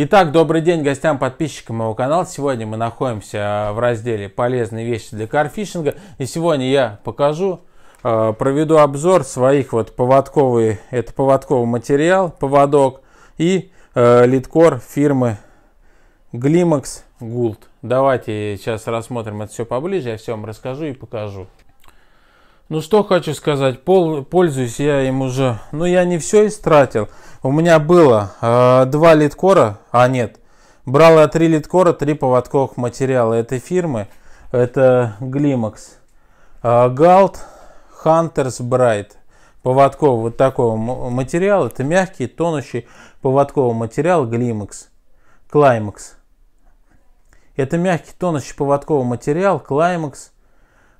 Итак, добрый день гостям, подписчикам моего канала. Сегодня мы находимся э, в разделе «Полезные вещи для карфишинга». И сегодня я покажу, э, проведу обзор своих вот поводковый, это поводковый материал, поводок и э, литкор фирмы Glimax Gould. Давайте сейчас рассмотрим это все поближе, я все вам расскажу и покажу. Ну что хочу сказать, пол, пользуюсь я им уже. Ну я не все истратил. У меня было э, 2 литкора, а нет, брал я 3 литкора, 3 поводковых материала этой фирмы. Это Глимакс. Э, Галт Хантерс Брайт. Поводковый вот такой материал. Это мягкий, тонущий поводковый материал Глимакс. Клаймакс. Это мягкий, тонущий поводковый материал Клаймакс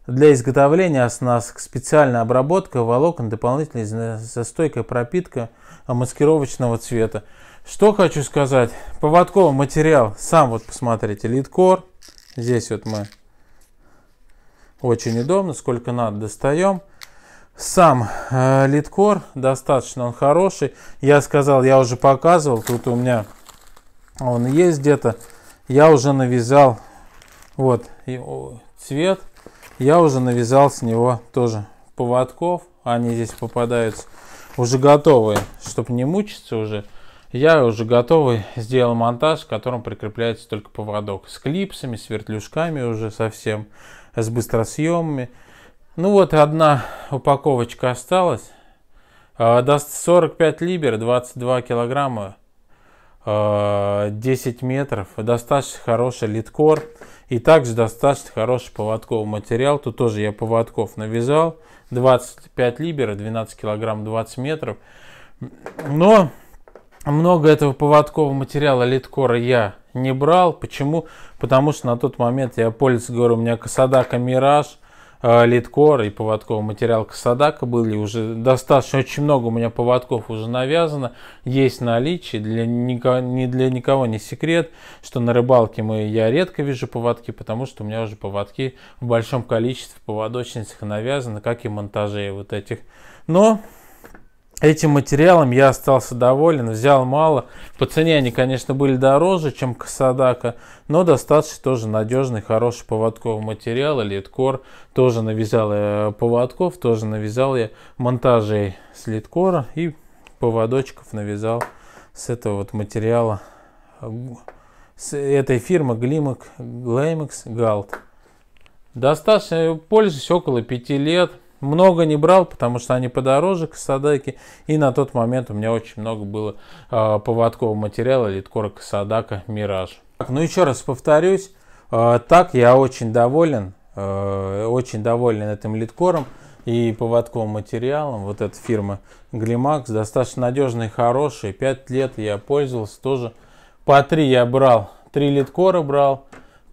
для изготовления оснасток специальная обработка волокон, дополнительная застойка пропитка э, маскировочного цвета. Что хочу сказать, поводковый материал, сам вот посмотрите, литкор, здесь вот мы очень удобно, сколько надо достаем. Сам э, литкор достаточно он хороший, я сказал, я уже показывал, тут у меня он есть где-то, я уже навязал вот цвет, я уже навязал с него тоже поводков. Они здесь попадаются уже готовые, чтобы не мучиться уже. Я уже готовый сделал монтаж, к которому прикрепляется только поводок с клипсами, с вертлюжками уже совсем, с быстросъемами. Ну вот одна упаковочка осталась. А, даст 45 либер, 22 килограмма. 10 э, метров. Достаточно хороший литкор. И также достаточно хороший поводковый материал. Тут тоже я поводков навязал. 25 либера, 12 килограмм, 20 метров. Но много этого поводкового материала литкора я не брал. Почему? Потому что на тот момент я пользовался, говорю, у меня Касадака Мираж Э, литкор и поводковый материал Касадака были уже достаточно, очень много у меня поводков уже навязано, есть наличие, для никого, ни для никого не секрет, что на рыбалке мы, я редко вижу поводки, потому что у меня уже поводки в большом количестве поводочницах навязаны, как и монтажей вот этих. Но Этим материалом я остался доволен, взял мало. По цене они, конечно, были дороже, чем Касадака, но достаточно тоже надежный, хороший поводковый материал. Литкор тоже навязал я э, поводков, тоже навязал я монтажей с литкора и поводочков навязал с этого вот материала, с этой фирмы Glimax, Glimax Galt. Достаточно, пользуюсь около 5 лет. Много не брал, потому что они подороже касадаки. И на тот момент у меня очень много было э, а, поводкового материала литкора касадака Мираж. Так, ну еще раз повторюсь, э, так я очень доволен, э, очень доволен этим литкором и поводковым материалом. Вот эта фирма Глимакс достаточно надежный, хороший. Пять лет я пользовался тоже. По три я брал, три литкора брал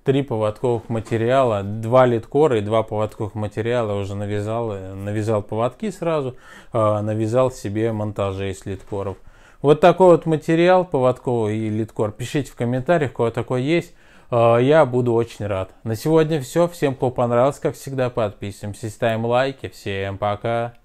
три поводковых материала, два литкора и два поводковых материала уже навязал, э, навязал поводки сразу, э, навязал себе монтажи из литкоров. Вот такой вот материал поводковый и литкор. Пишите в комментариях, у кого такой есть. Э, я буду очень рад. На сегодня все. Всем, кто понравилось, как всегда, подписываемся, ставим лайки. Всем пока.